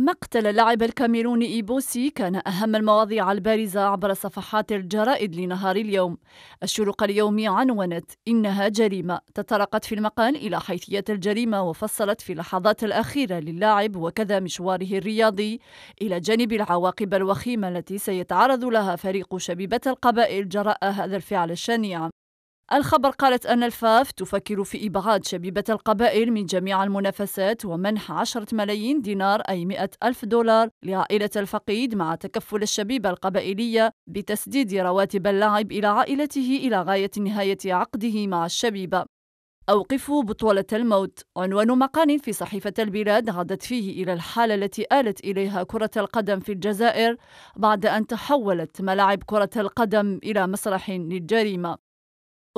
مقتل اللاعب الكاميروني إيبوسي كان أهم المواضيع البارزة عبر صفحات الجرائد لنهار اليوم الشروق اليومي عنونت إنها جريمة تطرقت في المقال إلى حيثية الجريمة وفصلت في اللحظات الأخيرة للاعب وكذا مشواره الرياضي إلى جانب العواقب الوخيمة التي سيتعرض لها فريق شبيبة القبائل جراء هذا الفعل الشنيع الخبر قالت أن الفاف تفكر في إبعاد شبيبة القبائل من جميع المنافسات ومنح 10 ملايين دينار أي مئة ألف دولار لعائلة الفقيد مع تكفل الشبيبة القبائلية بتسديد رواتب اللاعب إلى عائلته إلى غاية نهاية عقده مع الشبيبة أوقفوا بطولة الموت عنوان مقال في صحيفة البلاد عادت فيه إلى الحالة التي آلت إليها كرة القدم في الجزائر بعد أن تحولت ملاعب كرة القدم إلى مسرح للجريمة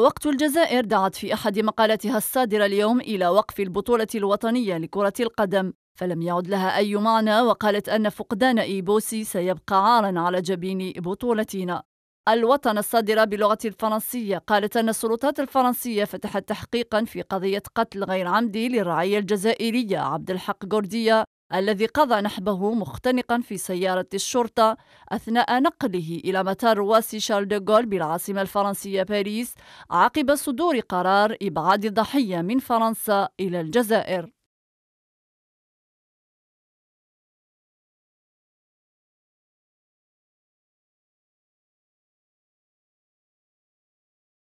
وقت الجزائر دعت في أحد مقالاتها الصادرة اليوم إلى وقف البطولة الوطنية لكرة القدم فلم يعد لها أي معنى وقالت أن فقدان إيبوسي سيبقى عارا على جبين بطولتنا الوطن الصادرة باللغة الفرنسية قالت أن السلطات الفرنسية فتحت تحقيقا في قضية قتل غير عمدي للرعية الجزائرية عبد الحق جورديا الذي قضى نحبه مختنقا في سيارة الشرطة أثناء نقله إلى مطار رواسي شارل دوغول بالعاصمة الفرنسية باريس عقب صدور قرار إبعاد الضحية من فرنسا إلى الجزائر